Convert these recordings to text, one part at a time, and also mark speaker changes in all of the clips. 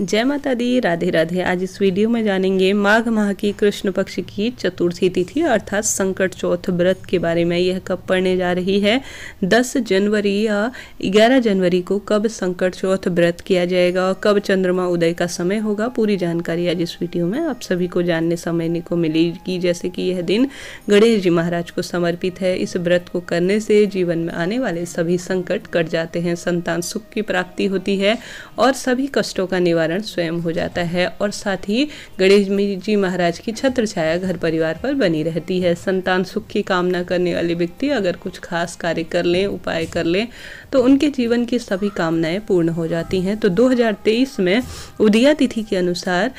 Speaker 1: जय माता दी राधे राधे आज इस वीडियो में जानेंगे माघ माह की कृष्ण पक्ष की चतुर्थी तिथि अर्थात संकट चौथ व्रत के बारे में यह कब पढ़ने जा रही है 10 जनवरी या 11 जनवरी को कब संकट चौथ व्रत किया जाएगा और कब चंद्रमा उदय का समय होगा पूरी जानकारी आज इस वीडियो में आप सभी को जानने समझने को मिलेगी जैसे कि यह दिन गणेश जी महाराज को समर्पित है इस व्रत को करने से जीवन में आने वाले सभी संकट कट जाते हैं संतान सुख की प्राप्ति होती है और सभी कष्टों का निवारण निवारण स्वयं हो जाता है और साथ ही गणेश जी महाराज की छत्र छाया घर परिवार पर बनी रहती है संतान सुख की कामना करने वाले व्यक्ति अगर कुछ खास कार्य कर लें उपाय कर लें तो उनके जीवन की सभी कामनाएं पूर्ण हो जाती हैं तो 2023 में उदिया तिथि के अनुसार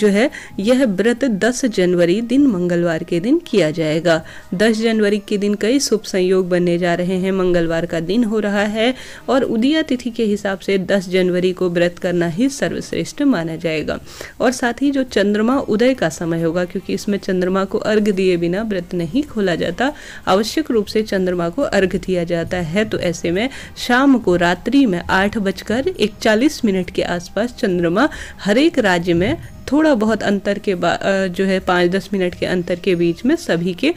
Speaker 1: जो है यह व्रत 10 जनवरी दिन मंगलवार के दिन किया जाएगा 10 जनवरी के दिन कई शुभ संयोग बनने जा रहे हैं मंगलवार का दिन हो रहा है और उदिया तिथि के हिसाब से 10 जनवरी को व्रत करना ही सर्व सर्वश्रेष्ठ माना जाएगा और साथ ही जो चंद्रमा उदय का समय होगा क्योंकि इसमें चंद्रमा को अर्घ दिए बिना व्रत नहीं खोला जाता आवश्यक रूप से चंद्रमा को अर्घ दिया जाता है तो ऐसे में शाम को रात्रि में आठ बजकर इकचालीस मिनट के आसपास चंद्रमा हरेक राज्य में थोड़ा बहुत अंतर के जो है पाँच दस मिनट के अंतर के बीच में सभी के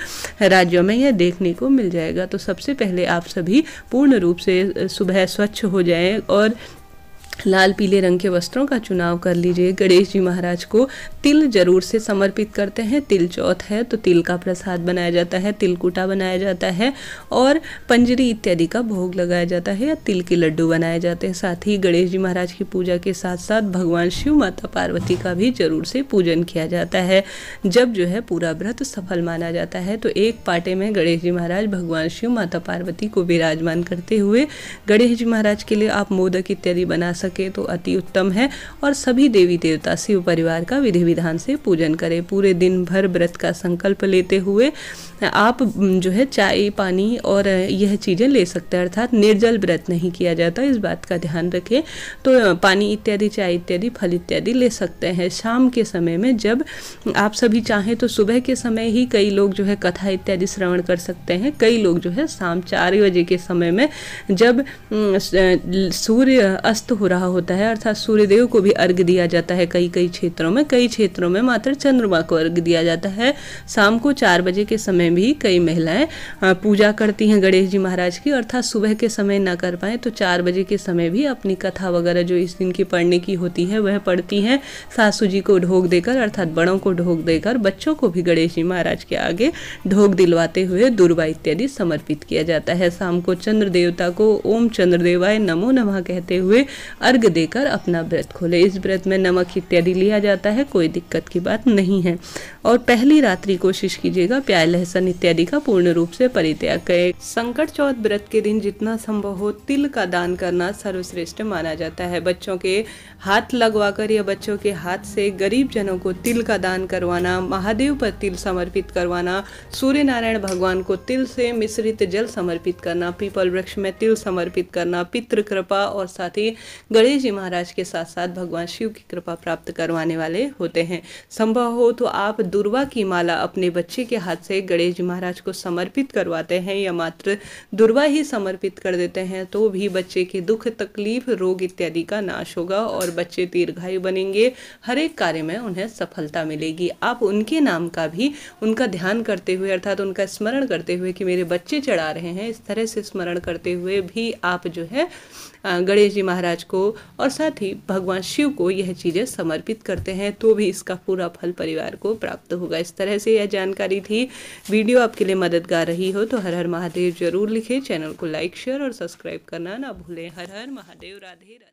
Speaker 1: राज्यों में यह देखने को मिल जाएगा तो सबसे पहले आप सभी पूर्ण रूप से सुबह स्वच्छ हो जाएं और लाल पीले रंग के वस्त्रों का चुनाव कर लीजिए गणेश जी महाराज को तिल जरूर से समर्पित करते हैं तिल चौथ है तो तिल का प्रसाद बनाया जाता है तिलकुटा बनाया जाता है और पंजरी इत्यादि का भोग लगाया जाता है या तिल के लड्डू बनाए जाते हैं साथ ही गणेश जी महाराज की पूजा के साथ साथ भगवान शिव माता पार्वती का भी जरूर से पूजन किया जाता है जब जो है पूरा व्रत सफल माना जाता है तो एक पाटे में गणेश जी महाराज भगवान शिव माता पार्वती को विराजमान करते हुए गणेश जी महाराज के लिए आप मोदक इत्यादि बना सके तो अति उत्तम है और सभी देवी देवता शिव परिवार का विधि विधान से पूजन करें पूरे दिन भर व्रत का संकल्प लेते हुए आप जो है चाय पानी और यह चीज़ें ले सकते हैं अर्थात निर्जल व्रत नहीं किया जाता इस बात का ध्यान रखें तो पानी इत्यादि चाय इत्यादि फल इत्यादि ले सकते हैं शाम के समय में जब आप सभी चाहें तो सुबह के समय ही कई लोग जो है कथा इत्यादि श्रवण कर सकते हैं कई लोग जो है शाम चार बजे के समय में जब सूर्य अस्त हो रहा होता है अर्थात सूर्यदेव को भी अर्घ दिया जाता है कई कई क्षेत्रों में कई क्षेत्रों में मात्र चंद्रमा को अर्घ दिया जाता है शाम को चार बजे के समय भी कई महिलाएं पूजा करती हैं गणेश जी महाराज की अर्थात सुबह के समय ना कर पाए तो चार बजे के समय भी अपनी कथा वगैरह जो इस दिन की पढ़ने की होती है वह पढ़ती हैं सासू जी को ढोक देकर अर्थात बड़ों को ढोक देकर बच्चों को भी गणेश जी महाराज के आगे ढोक दिलवाते हुए दुर्वा इत्यादि समर्पित किया जाता है शाम को चंद्र देवता को ओम चंद्रदेवाय नमो नमः कहते हुए अर्घ देकर अपना व्रत खोले इस व्रत में नमक इत्यादि लिया जाता है कोई दिक्कत की बात नहीं है और पहली रात्रि कोशिश कीजिएगा प्याज लहसन इत्यादि का पूर्ण रूप से परित्याग करें संकट चौथ व्रत के दिन जितना संभव हो तिल का दान करना सर्वश्रेष्ठ माना जाता है बच्चों के हाथ लगवाकर या बच्चों के हाथ से गरीब जनों को तिल का दान करवाना महादेव पर तिल समर्पित करवाना सूर्य नारायण भगवान को तिल से मिश्रित जल समर्पित करना पीपल वृक्ष में तिल समर्पित करना पितृ कृपा और साथ ही गणेश जी महाराज के साथ साथ भगवान शिव की कृपा प्राप्त करवाने वाले होते हैं संभव हो तो आप दुर्वा की माला अपने बच्चे के हाथ से गणेश जी महाराज को समर्पित करवाते हैं या मात्र दुर्वा ही समर्पित कर देते हैं तो भी बच्चे की दुख तकलीफ रोग इत्यादि का नाश होगा और बच्चे दीर्घायु बनेंगे हर एक कार्य में उन्हें सफलता मिलेगी आप उनके नाम का भी उनका ध्यान करते हुए अर्थात उनका स्मरण करते हुए कि मेरे बच्चे चढ़ा रहे हैं इस तरह से स्मरण करते हुए भी आप जो है गणेश जी महाराज को और साथ ही भगवान शिव को यह चीज़ें समर्पित करते हैं तो भी इसका पूरा फल परिवार को प्राप्त होगा इस तरह से यह जानकारी थी वीडियो आपके लिए मददगार रही हो तो हर हर महादेव जरूर लिखें चैनल को लाइक शेयर और सब्सक्राइब करना ना भूलें हर हर महादेव राधे राधे